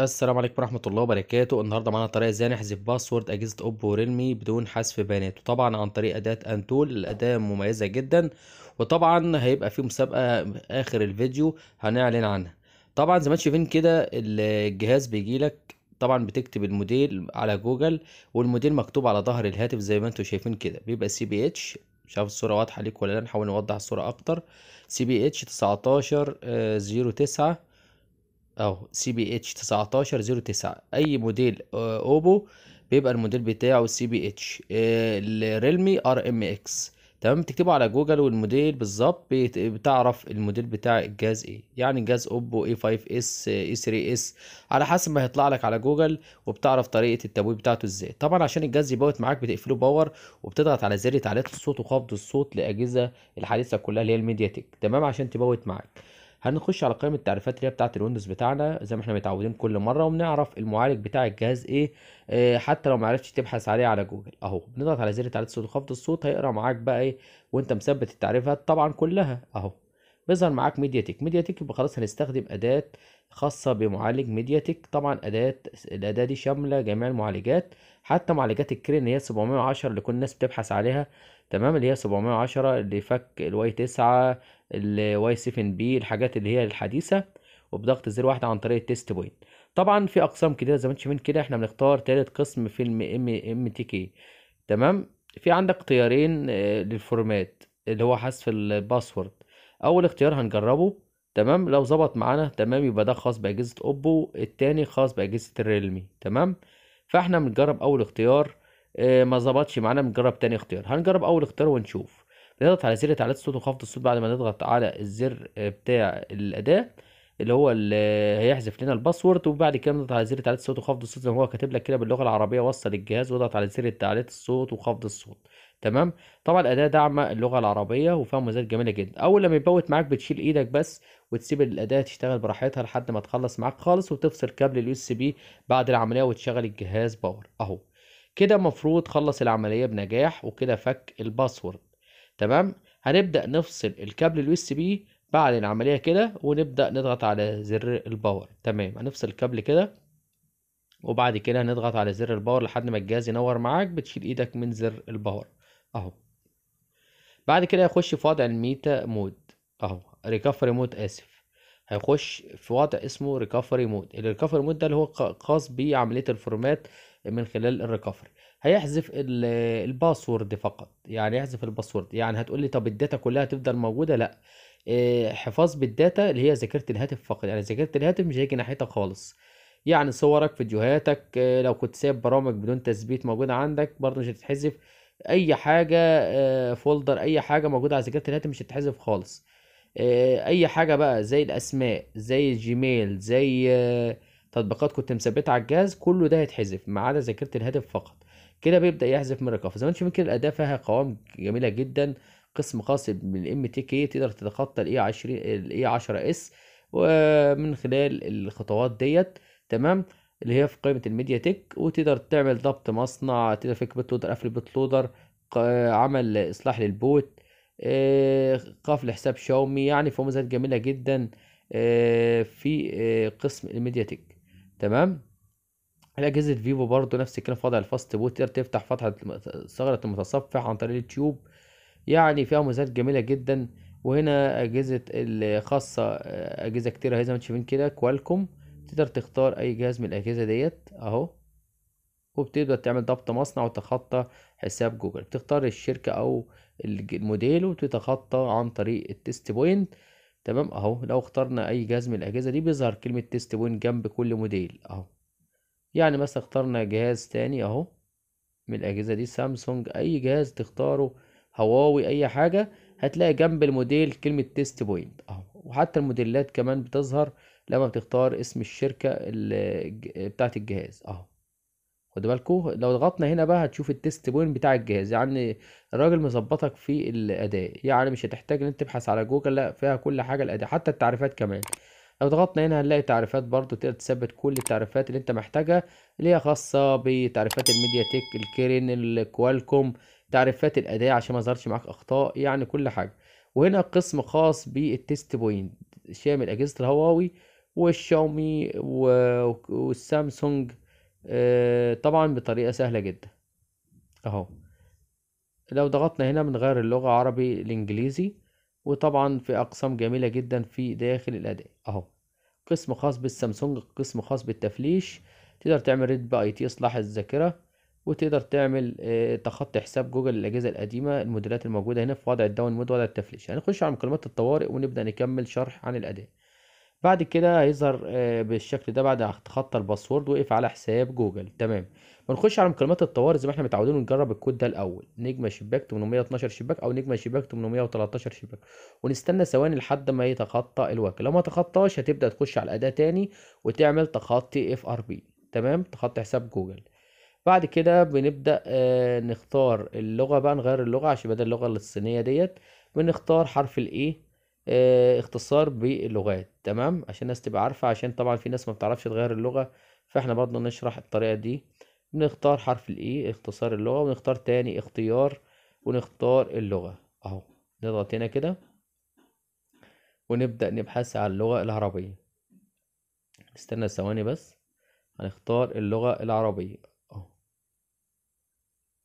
السلام عليكم ورحمه الله وبركاته النهارده معانا طريقه ازاي نحذف باسورد اجهزه اوبو وريلمي بدون حذف بيانات وطبعا عن طريق اداه انتول الاداه مميزه جدا وطبعا هيبقى في مسابقه اخر الفيديو هنعلن عنها طبعا زي ما انتم شايفين كده الجهاز بيجي لك طبعا بتكتب الموديل على جوجل والموديل مكتوب على ظهر الهاتف زي ما انتم شايفين كده بيبقى سي بي اتش مش عارف الصوره واضحه ليك ولا لا نحاول نوضح الصوره اكتر سي بي اتش 19 09 اهو سي بي اتش 1909 اي موديل آه، اوبو بيبقى الموديل بتاعه سي بي اتش الريلمي ار ام اكس تمام تكتبه على جوجل والموديل بالظبط بتعرف الموديل بتاع الجهاز ايه يعني جهاز اوبو اي 5 اس اي 3 اس على حسب ما هيطلع لك على جوجل وبتعرف طريقه التبويب بتاعته ازاي طبعا عشان الجهاز يبوت معاك بتقفله باور وبتضغط على زر تعليق الصوت وخفض الصوت لاجهزه الحديثه كلها اللي هي الميديا تك تمام عشان تبوت معاك هنخش على قائمه التعريفات اللي هي بتاعت الويندوز بتاعنا زي ما احنا متعودين كل مره وبنعرف المعالج بتاع الجهاز ايه, آه، حتى لو ما عرفتش تبحث عليه على جوجل اهو بنضغط على زر تعريف صوت وخفض الصوت هيقرا معاك بقى ايه وانت مثبت التعريفات طبعا كلها اهو بيظهر معاك ميديا تك ميديا تك يبقى خلاص هنستخدم اداه خاصه بمعالج ميديا تك طبعا اداه الاداه دي شامله جميع المعالجات حتى معالجات الكرين اللي هي 710 اللي كل الناس بتبحث عليها تمام اللي هي 710 اللي فك الواي 9 الواي 7 بي الحاجات اللي هي الحديثه وبضغط زر واحد عن طريق التيست بوينت طبعا في اقسام كتيره زي ما انت شايفين كده احنا بنختار ثالث قسم في ام ام تي كي تمام في عندك اختيارين آه، للفورمات اللي هو حذف الباسورد اول اختيار هنجربه تمام لو ظبط معانا تمام يبقى ده خاص باجهزه اوبو الثاني خاص باجهزه الريلمي تمام فاحنا بنجرب اول اختيار آه، ما ظبطش معانا بنجرب تاني اختيار هنجرب اول اختيار ونشوف نضغط على زر تعليق الصوت وخفض الصوت بعد ما نضغط على الزر آه، بتاع الاداه اللي هو اللي هيحذف لنا الباسورد وبعد كده نضغط على زر تعليق الصوت وخفض الصوت زي ما هو كاتب لك كده باللغه العربيه وصل الجهاز واضغط على زر تعليق الصوت وخفض الصوت تمام طبعا الاداه داعمه اللغه العربيه وفيها مميزات جميله جدا اول لما يبوت معاك بتشيل ايدك بس وتسيب الاداه تشتغل براحتها لحد ما تخلص معاك خالص وتفصل كابل اليو اس بي بعد العمليه وتشغل الجهاز باور اهو كده مفروض خلص العملية بنجاح وكده فك الباسورد تمام هنبدأ نفصل الكابل الـ USB بي بعد العملية كده ونبدأ نضغط على زر الباور تمام هنفصل الكابل كده وبعد كده هنضغط على زر الباور لحد ما الجهاز ينور معاك بتشيل ايدك من زر الباور اهو بعد كده هيخش في وضع الميتا مود اهو ريكفري مود اسف هيخش في وضع اسمه ريكفري مود الريكفري مود ده اللي هو خاص بعمليه الفورمات من خلال الريكفري هيحذف الباسورد فقط يعني يحذف الباسورد يعني هتقول لي طب الداتا كلها هتفضل موجوده لا آه، حفاظ بالداتا اللي هي ذاكره الهاتف فقط يعني ذاكره الهاتف مش هيجي ناحيتها خالص يعني صورك فيديوهاتك آه، لو كنت سايب برامج بدون تثبيت موجوده عندك برضه مش هتتحذف اي حاجه فولدر آه، اي حاجه موجوده على ذاكره الهاتف مش هتتحذف خالص آه، اي حاجه بقى زي الاسماء زي الجيميل زي آه، تطبيقات كنت مثبتها على الجهاز كله ده هيتحذف ما عدا ذاكره الهاتف فقط كده بيبدا يحذف من الرقابه زي ما انت كده الاداه فيها قوام جميله جدا قسم خاص بالام تي كي تقدر تتخطى الاي 20 الاي 10 اس ومن خلال الخطوات ديت تمام اللي هي في قائمه الميديا تك وتقدر تعمل ضبط مصنع تقدر فك بوت لودر قفل بوت لودر عمل اصلاح للبوت آه، قاف لحساب شاومي يعني مميزات جميلة جدا آه، في آه، قسم الميديا تك تمام الأجهزة فيفو برضو نفس الكلام في وضع الفاست بوتر تفتح فتحة ثغرة المتصفح عن طريق اليوتيوب يعني فيها مميزات جميلة جدا وهنا أجهزة الخاصة أجهزة كتيرة زي ما انتم شايفين كده كوالكوم تقدر تختار أي جهاز من الأجهزة ديت أهو وبتقدر تعمل ضبط مصنع وتخطى حساب جوجل بتختار الشركة أو الموديل وتتخطى عن طريق التست بوينت تمام أهو لو اخترنا أي جهاز من الأجهزة دي بيظهر كلمة تست بوينت جنب كل موديل أهو يعني مثلا اخترنا جهاز تاني أهو من الأجهزة دي سامسونج أي جهاز تختاره هواوي أي حاجة هتلاقي جنب الموديل كلمة تيست بوينت اهو وحتى الموديلات كمان بتظهر لما بتختار اسم الشركة بتاعة الجهاز اهو خدوا بالكوا لو ضغطنا هنا بقى هتشوف التست بوينت بتاع الجهاز يعني الراجل مظبطك في الاداء يعني مش هتحتاج ان انت تبحث على جوجل لا فيها كل حاجه الاداء حتى التعريفات كمان لو ضغطنا هنا هنلاقي تعريفات برضو تقدر تثبت كل التعريفات اللي انت محتاجها اللي هي خاصه بتعريفات الميديا تك الكيرن الكوالكوم تعريفات الاداء عشان ما ظهرش معاك اخطاء يعني كل حاجه وهنا قسم خاص بالتست بوينت شامل اجهزه الهواوي والشاومي والسامسونج آه، طبعا بطريقة سهلة جدا اهو لو ضغطنا هنا بنغير اللغة عربي لانجليزي وطبعا في اقسام جميلة جدا في داخل الاداء اهو قسم خاص بالسامسونج قسم خاص بالتفليش تقدر تعمل ريد باي تي اصلاح الذاكرة وتقدر تعمل آه، تخطي حساب جوجل الاجهزه القديمه الموديلات الموجوده هنا في وضع الداون مود وضع التفليش هنخش يعني على مكالمات الطوارئ ونبدا نكمل شرح عن الاداء بعد كده هيظهر آه، بالشكل ده بعد تخطى الباسورد وقف على حساب جوجل تمام بنخش على مكالمات الطوارئ زي ما احنا متعودين ونجرب الكود ده الاول نجمه شباك 812 شباك او نجمه شباك 813 شباك ونستنى ثواني لحد ما يتخطى الوجه لو ما تخطاش هتبدا تخش على الاداه تاني وتعمل تخطي اف ار بي تمام تخطي حساب جوجل بعد كده بنبدا آه، نختار اللغه بقى نغير اللغه عشان بدل اللغه الصينيه ديت بنختار حرف الايه آه، اختصار باللغات تمام عشان الناس تبقى عارفة عشان طبعا في ناس ما بتعرفش تغير اللغة فاحنا برضه نشرح الطريقة دي نختار حرف الاي e، اختصار اللغة ونختار تاني اختيار ونختار اللغة اهو نضغط هنا كده ونبدأ نبحث عن اللغة العربية استنى ثواني بس هنختار اللغة العربية اهو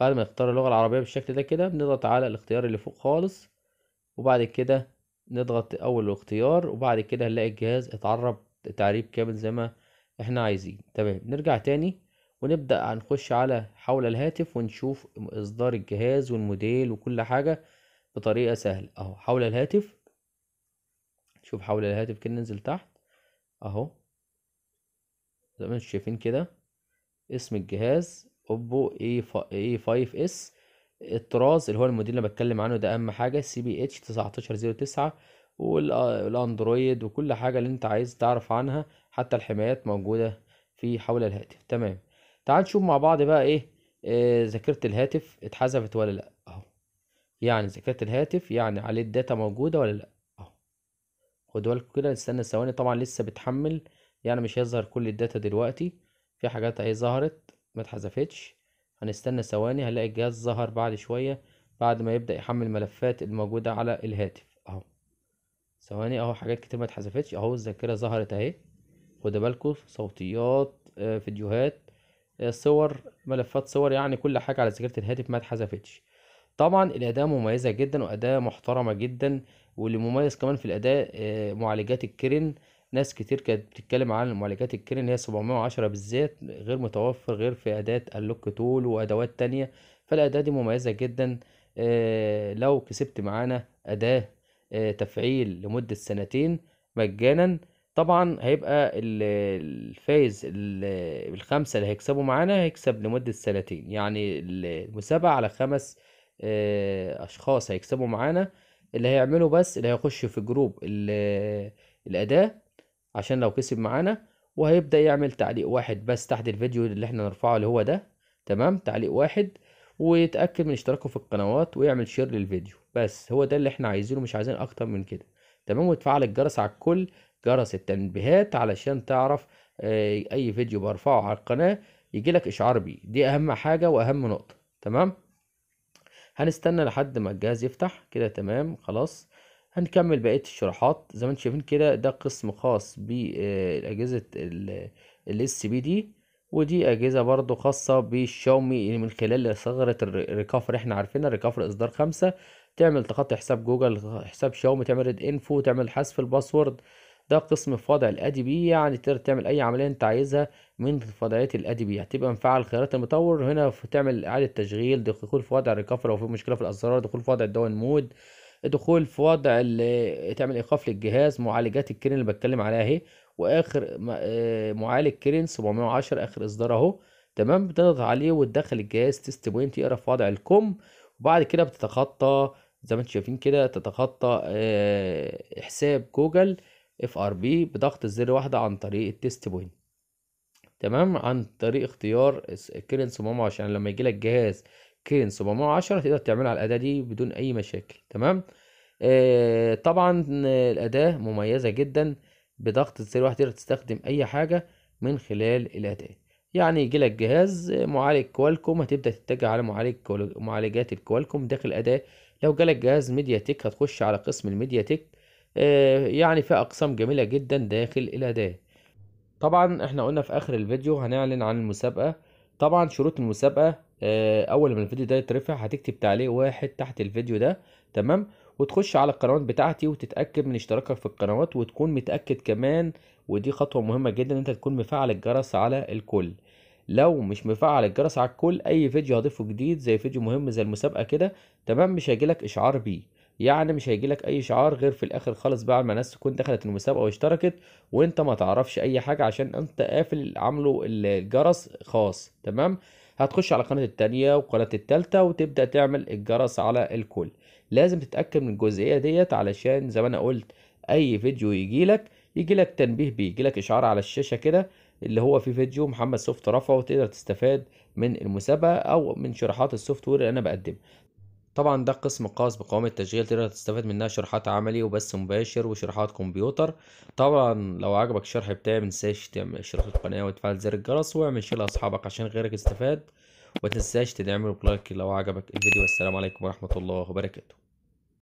بعد ما نختار اللغة العربية بالشكل ده كده بنضغط على الاختيار اللي فوق خالص وبعد كده نضغط اول الاختيار وبعد كده هنلاقي الجهاز اتعرب تعريب كامل زي ما احنا عايزين تمام نرجع تاني ونبدأ هنخش على حول الهاتف ونشوف اصدار الجهاز والموديل وكل حاجة بطريقة سهلة اهو حول الهاتف شوف حول الهاتف كده ننزل تحت اهو زي ما انتم شايفين كده اسم الجهاز اوبو اي 5 اس الطراز اللي هو الموديل اللي بتكلم عنه ده اهم حاجه سي بي اتش 1909 والاندرويد وكل حاجه اللي انت عايز تعرف عنها حتى الحمايات موجوده في حول الهاتف تمام تعال نشوف مع بعض بقى ايه آه، ذاكره الهاتف اتحذفت ولا لا اهو يعني ذاكره الهاتف يعني عليه الداتا موجوده ولا لا اهو خدوا بالكم كده استنى ثواني طبعا لسه بتحمل يعني مش هيظهر كل الداتا دلوقتي في حاجات اهي ظهرت ما اتحذفتش هنستنى ثواني هنلاقي الجهاز ظهر بعد شوية بعد ما يبدأ يحمل الملفات الموجودة على الهاتف اهو ثواني اهو حاجات كتير ما اتحذفتش اهو الذاكرة ظهرت اهي خدوا بالكم صوتيات آه، فيديوهات آه، صور ملفات صور يعني كل حاجة على ذاكرة الهاتف ما اتحذفتش طبعا الأداة مميزة جدا وأداة محترمة جدا واللي مميز كمان في الأداة آه، معالجات الكرن ناس كتير كانت بتتكلم عن المعالجات الكيرن هي 710 بالذات غير متوفر غير في أداة اللوك تول وأدوات تانية فالأداة دي مميزة جدا آه، لو كسبت معانا أداة آه، تفعيل لمدة سنتين مجانا طبعا هيبقى الفايز الخمسة اللي هيكسبوا معانا هيكسب لمدة سنتين يعني المسابقة على خمس آه، أشخاص هيكسبوا معانا اللي هيعملوا بس اللي هيخشوا في جروب الأداة عشان لو كسب معانا وهيبدأ يعمل تعليق واحد بس تحت الفيديو اللي احنا نرفعه اللي هو ده تمام تعليق واحد ويتأكد من اشتراكه في القنوات ويعمل شير للفيديو بس هو ده اللي احنا عايزينه مش عايزين اكتر من كده تمام وتفعل الجرس على الكل جرس التنبيهات علشان تعرف آه، اي فيديو برفعه على القناة يجيلك اشعار بيه دي اهم حاجة واهم نقطة تمام هنستنى لحد ما الجهاز يفتح كده تمام خلاص هنكمل بقية الشروحات زي ما انتم شايفين كده ده قسم خاص بأجهزة آه، ال اس بي دي ودي أجهزة برضو خاصة بالشاومي يعني من خلال ثغرة الريكفر احنا عارفينها ريكفر إصدار خمسة تعمل تخطي حساب جوجل حساب شاومي تعمل ريد انفو تعمل حذف الباسورد ده قسم في وضع الادي بي يعني تقدر تعمل اي عمليه انت عايزها من وضعيه الادي بي هتبقى مفعل خيارات المطور هنا تعمل اعاده تشغيل دخول في وضع الريكفر لو في مشكله في الاسرار دخول في وضع الداون مود دخول في وضع تعمل ايقاف للجهاز معالجات الكرين اللي بتكلم عليها اهي واخر آه، معالج كرين 710 اخر اصدار اهو تمام بتضغط عليه وتدخل الجهاز تيست بوينت يقرا في وضع الكم وبعد كده بتتخطى زي ما انتم شايفين كده تتخطى آه، حساب جوجل اف ار بي بضغط الزر واحده عن طريق التيست بوينت تمام عن طريق اختيار كرين 710 يعني لما يجي لك جهاز كين 710 تقدر تعملها على الأداة دي بدون أي مشاكل تمام آه طبعا الأداة مميزة جدا بضغط زر واحد تقدر تستخدم أي حاجة من خلال الأداة يعني يجي لك جهاز معالج كوالكوم هتبدأ تتجه على معالج معالجات الكوالكوم داخل الأداة لو جالك جهاز ميديا تك هتخش على قسم الميديا تك آه يعني في أقسام جميلة جدا داخل الأداة طبعا احنا قلنا في آخر الفيديو هنعلن عن المسابقة طبعا شروط المسابقة آه، اول ما الفيديو ده يترفع هتكتب تعليق واحد تحت الفيديو ده تمام وتخش على القنوات بتاعتي وتتاكد من اشتراكك في القنوات وتكون متاكد كمان ودي خطوه مهمه جدا ان انت تكون مفعل الجرس على الكل لو مش مفعل الجرس على الكل اي فيديو هضيفه جديد زي فيديو مهم زي المسابقه كده تمام مش هيجيلك اشعار بيه يعني مش هيجيلك اي اشعار غير في الاخر خالص بعد ما الناس تكون دخلت المسابقه واشتركت وانت ما تعرفش اي حاجه عشان انت قافل عامله الجرس خاص تمام هتخش على القناة التانية والقناة التالتة وتبدأ تعمل الجرس على الكل لازم تتأكد من الجزئية ديت علشان زي ما أنا قلت أي فيديو يجيلك يجيلك تنبيه بيه إشعار على الشاشة كده اللي هو في فيديو محمد سوفت رفعه وتقدر تستفاد من المسابقة أو من شروحات السوفت وير اللي أنا بقدمها طبعا ده قسم خاص بقوام التشغيل تقدر تستفاد منها شرحات عملي وبث مباشر وشرحات كمبيوتر طبعا لو عجبك الشرح بتاعي متنساش تعمل اشتراك القناة وتفعل زر الجرس واعمل شير لاصحابك عشان غيرك يستفاد ومتنساش تدعمني بلايك لو عجبك الفيديو والسلام عليكم ورحمة الله وبركاته